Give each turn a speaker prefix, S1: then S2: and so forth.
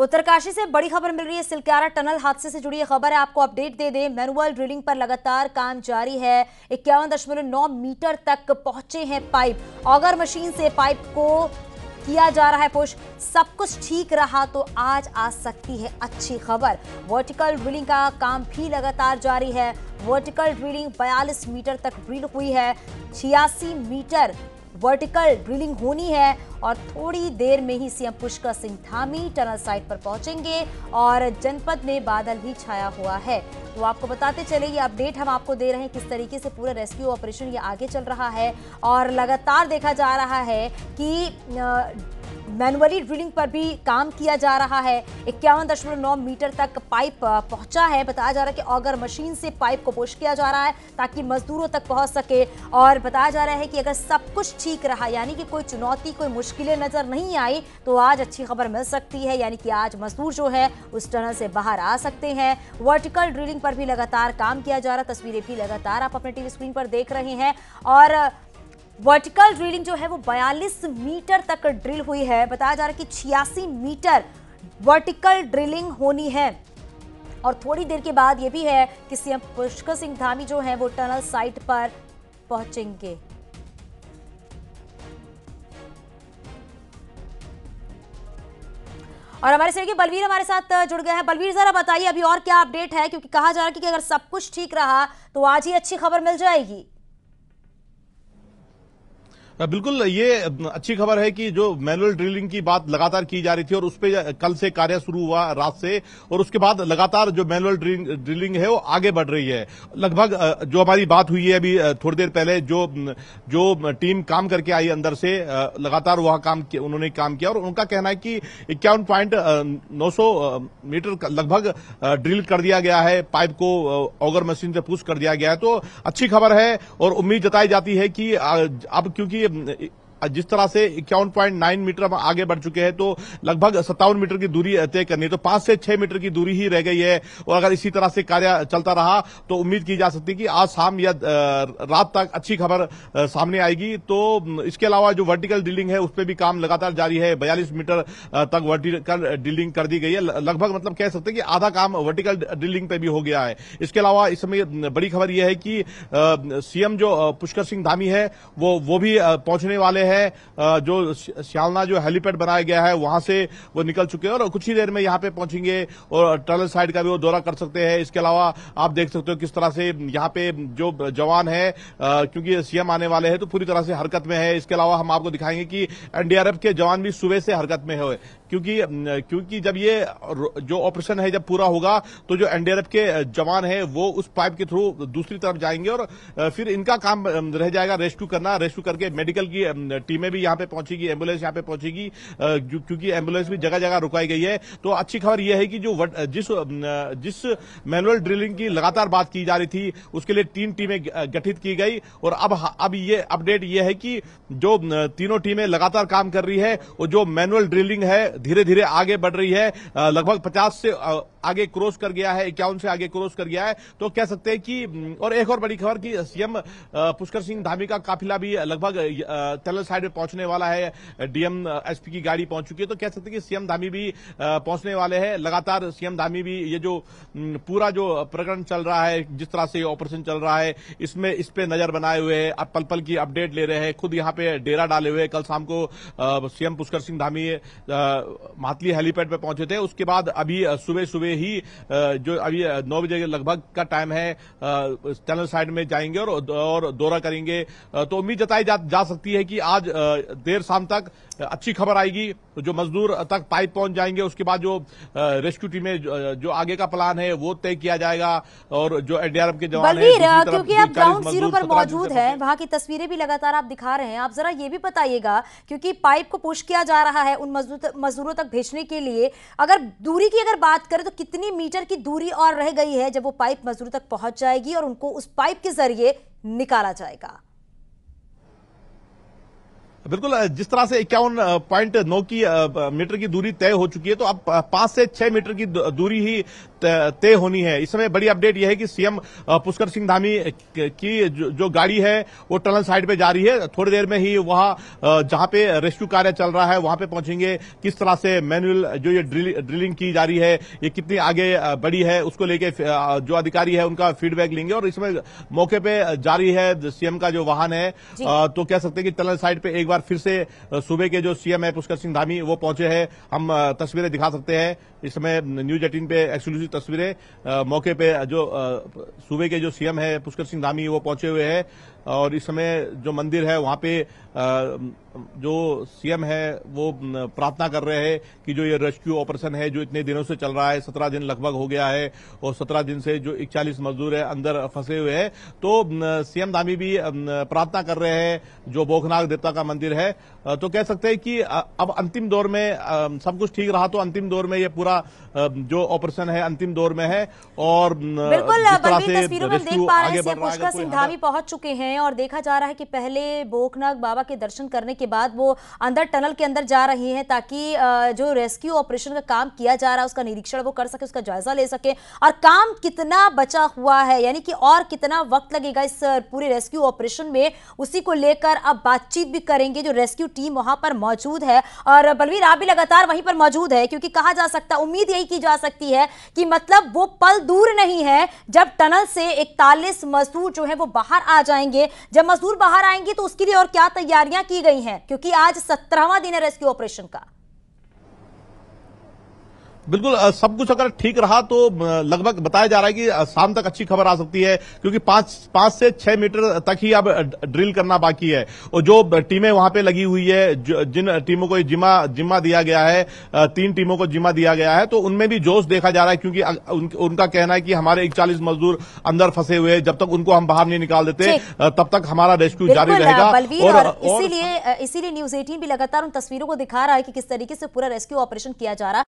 S1: उत्तरकाशी से बड़ी खबर मिल रही है सिलक्यारा टनल हादसे से जुड़ी खबर है आपको अपडेट दे दें मैनुअल ड्रिलिंग पर लगातार काम जारी है इक्यावन दशमलव नौ मीटर तक पहुंचे हैं पाइप ऑगर मशीन से पाइप को किया जा रहा है पुश सब कुछ ठीक रहा तो आज आ सकती है अच्छी खबर वर्टिकल ड्रिलिंग का काम भी लगातार जारी है वर्टिकल ड्रिलिंग 42 मीटर तक ड्रिल हुई है छियासी मीटर वर्टिकल ड्रिलिंग होनी है और थोड़ी देर में ही CM Pushkar Singh Dhami tunnel site पर पहुंचेंगे और जनपद में बादल भी छाया हुआ है तो आपको बताते चले ये अपडेट हम आपको दे रहे हैं किस तरीके से पूरा रेस्क्यू ऑपरेशन ये आगे चल रहा है और लगातार देखा जा रहा है कि मैनुअली ड्रिलिंग पर भी काम किया जा रहा है इक्यावन मीटर तक पाइप पहुंचा है बताया जा रहा है कि ऑगर मशीन से पाइप को पुश किया जा रहा है ताकि मजदूरों तक पहुंच सके और बताया जा रहा है कि अगर सब कुछ ठीक रहा यानी कि कोई चुनौती कोई मुश्किलें नज़र नहीं आई तो आज अच्छी खबर मिल सकती है यानी कि आज मजदूर जो है उस टनल से बाहर आ सकते हैं वर्टिकल ड्रिलिंग पर भी लगातार काम किया जा रहा तस्वीरें भी लगातार आप अपने टीवी स्क्रीन पर देख रहे हैं और वर्टिकल ड्रिलिंग जो है वो 42 मीटर तक ड्रिल हुई है बताया जा रहा है कि छियासी मीटर वर्टिकल ड्रिलिंग होनी है और थोड़ी देर के बाद ये भी है कि सीएम पुष्कर सिंह धामी जो है वो टनल साइट पर पहुंचेंगे और हमारे सहयोगी बलवीर हमारे साथ जुड़ गए हैं बलवीर जरा बताइए अभी और क्या अपडेट है क्योंकि कहा जा रहा है कि अगर सब कुछ ठीक रहा तो आज ही अच्छी खबर मिल जाएगी
S2: बिल्कुल ये अच्छी खबर है कि जो मैनुअल ड्रिलिंग की बात लगातार की जा रही थी और उस पर कल से कार्य शुरू हुआ रात से और उसके बाद लगातार जो मैनुअल ड्रिलिंग है वो आगे बढ़ रही है लगभग जो हमारी बात हुई है अभी थोड़ी देर पहले जो जो टीम काम करके आई अंदर से लगातार वहां काम उन्होंने काम किया और उनका कहना है कि इक्यावन पॉइंट नौ सौ मीटर लगभग ड्रिल कर दिया गया है पाइप को ऑगर मशीन से पुश कर दिया गया है तो अच्छी खबर है और उम्मीद जताई जाती है कि अब क्योंकि give them जिस तरह से इक्यावन पॉइंट नाइन मीटर आगे बढ़ चुके हैं तो लगभग सत्तावन मीटर की दूरी तय करनी है तो पांच से छह मीटर की दूरी ही रह गई है और अगर इसी तरह से कार्य चलता रहा तो उम्मीद की जा सकती है कि आज शाम या रात तक अच्छी खबर सामने आएगी तो इसके अलावा जो वर्टिकल ड्रिलिंग है उस पर भी काम लगातार जारी है बयालीस मीटर तक वर्टिकल ड्रिलिंग कर दी गई है लगभग मतलब कह सकते हैं कि आधा काम वर्टिकल ड्रिलिंग पे भी हो गया है इसके अलावा इस समय बड़ी खबर यह है कि सीएम जो पुष्कर सिंह धामी है वो वो भी पहुंचने वाले हैं है जो श्यालना जो हेलीपैड बनाया गया है वहां से वो निकल चुके हैं और कुछ ही देर में यहाँ पे पहुंचेंगे और टनल साइड का भी वो दौरा कर सकते हैं इसके अलावा आप देख सकते हो किस तरह से यहाँ पे जो जवान है क्योंकि सीएम आने वाले हैं तो पूरी तरह से हरकत में है इसके अलावा हम आपको दिखाएंगे कि एनडीआरएफ के जवान भी सुबह से हरकत में है क्योंकि क्योंकि जब ये जो ऑपरेशन है जब पूरा होगा तो जो एनडीआरएफ के जवान है वो उस पाइप के थ्रू दूसरी तरफ जाएंगे और फिर इनका काम रह जाएगा रेस्क्यू करना रेस्क्यू करके मेडिकल की टीमें भी यहाँ पे पहुंचेगी एम्बुलेंस यहाँ पे पहुंचेगी क्योंकि एम्बुलेंस भी जगह जगह रुकाई गई है तो अच्छी खबर यह है कि जो जिस जिस मैनुअल ड्रिलिंग की लगातार बात की जा रही थी उसके लिए तीन टीमें गठित की गई और अब अब ये अपडेट यह है कि जो तीनों टीमें लगातार काम कर रही है और जो मैनुअल ड्रिलिंग है धीरे धीरे आगे बढ़ रही है लगभग पचास से आगे क्रॉस कर गया है इक्यावन से आगे क्रॉस कर गया है तो कह सकते हैं कि हम्म, और एक और बड़ी खबर कि सीएम पुष्कर सिंह धामी का काफिला भी लगभग तलल साइड में पहुंचने वाला है डीएम एसपी की गाड़ी पहुंच चुकी है तो कह सकते हैं कि सीएम धामी भी पहुंचने वाले हैं लगातार सीएम धामी भी ये जो हम्म, पूरा जो प्रकरण चल रहा है जिस तरह से ऑपरेशन चल रहा है इसमें इस पे नजर बनाए हुए है पल पल की अपडेट ले रहे हैं खुद यहाँ पे डेरा डाले हुए कल शाम को सीएम पुष्कर सिंह धामी महातली हेलीपैड पर पहुंचे थे उसके बाद अभी सुबह सुबह ही जो अभी नौ बजे के लगभग का टाइम है चैनल साइड में जाएंगे और और दौरा करेंगे तो उम्मीद जताई जा, जा सकती है कि आज देर शाम तक अच्छी खबर आएगी तो जो मजदूर तक पाइप पहुंच जाएंगे उसके बाद जो रेस्क्यू टीमें जो आगे का प्लान है वो तय किया जाएगा और जो एनडीआरएफ के जवान क्योंकि आप ग्राउंड जीरो पर मौजूद है
S1: वहां की तस्वीरें भी लगातार आप दिखा रहे हैं आप जरा ये भी बताइएगा क्योंकि पाइप को पुश किया जा रहा है उन मजदूरों तक भेजने के लिए अगर दूरी की अगर बात करें तो कितनी मीटर की दूरी और रह गई है जब वो पाइप मजदूर तक पहुंच जाएगी और उनको उस पाइप के जरिए निकाला जाएगा
S2: बिल्कुल जिस तरह से इक्यावन पॉइंट नौ की मीटर की दूरी तय हो चुकी है तो अब पांच से छह मीटर की दूरी ही तय होनी है इस समय बड़ी अपडेट यह है कि सीएम पुष्कर सिंह धामी की जो गाड़ी है वो टनल साइड पे जा रही है थोड़ी देर में ही वहां जहां पे रेस्क्यू कार्य चल रहा है वहां पे पहुंचेंगे किस तरह से मैनुअल जो ये ड्रिलिंग की जा रही है ये कितनी आगे बढ़ी है उसको लेके जो अधिकारी है उनका फीडबैक लेंगे और इसमें मौके पर जारी है सीएम का जो वाहन है तो कह सकते हैं कि टनल साइड पे एक बार बार फिर से सूबे के जो सीएम है पुष्कर सिंह धामी वो पहुंचे हैं हम तस्वीरें दिखा सकते हैं इस समय न्यूज एटीन पे एक्सक्लूसिव तस्वीरें मौके पे जो सूबे के जो सीएम है पुष्कर सिंह धामी वो पहुंचे हुए हैं और इस समय जो मंदिर है वहां पे जो सीएम है वो प्रार्थना कर रहे हैं कि जो ये रेस्क्यू ऑपरेशन है जो इतने दिनों से चल रहा है सत्रह दिन लगभग हो गया है और सत्रह दिन से जो इकचालीस मजदूर है अंदर फंसे हुए हैं तो सीएम धामी भी प्रार्थना कर रहे हैं जो बोखनाग देवता का मंदिर है तो कह सकते हैं कि अब अंतिम दौर में सब कुछ ठीक रहा तो अंतिम दौर में ये पूरा जो ऑपरेशन है अंतिम दौर में है और बिल्कुल
S1: पहुंच चुके हैं और देखा जा रहा है कि पहले बोखनाग बाबा के दर्शन करने के बाद वो अंदर टनल के अंदर जा रही हैं ताकि जो रेस्क्यू ऑपरेशन का काम किया जा रहा है उसका निरीक्षण वो कर सके उसका जायजा ले सके और काम कितना बचा हुआ है यानी कि और कितना वक्त लगेगा इस पूरे रेस्क्यू ऑपरेशन में उसी को लेकर अब बातचीत भी करेंगे जो रेस्क्यू टीम वहां पर मौजूद है और बलवीर आप भी लगातार वहीं पर मौजूद है क्योंकि कहा जा सकता उम्मीद यही की जा सकती है कि मतलब वो पल दूर नहीं है जब टनल से इकतालीस मजदूर जो है वो बाहर आ जाएंगे जब मजदूर बाहर आएंगे तो उसके लिए और क्या तैयारियां की गई हैं हैं क्योंकि आज सत्रहवा दिन है रेस्क्यू ऑपरेशन का
S2: बिल्कुल सब कुछ अगर ठीक रहा तो लगभग बताया जा रहा है कि शाम तक अच्छी खबर आ सकती है क्योंकि पांच पांच से छह मीटर तक ही अब ड्रिल करना बाकी है और जो टीमें वहां पे लगी हुई है जिन टीमों को जिम्मा जिम्मा दिया गया है तीन टीमों को जिम्मा दिया गया है तो उनमें भी जोश देखा जा रहा है क्योंकि उनका कहना है कि हमारे इकचालीस मजदूर अंदर फंसे हुए जब तक उनको हम बाहर नहीं निकाल देते तब तक हमारा रेस्क्यू जारी रहेगा और
S1: इसीलिए इसीलिए न्यूज एटीन भी लगातार उन तस्वीरों को दिखा रहा है कि किस तरीके से पूरा रेस्क्यू ऑपरेशन किया जा रहा है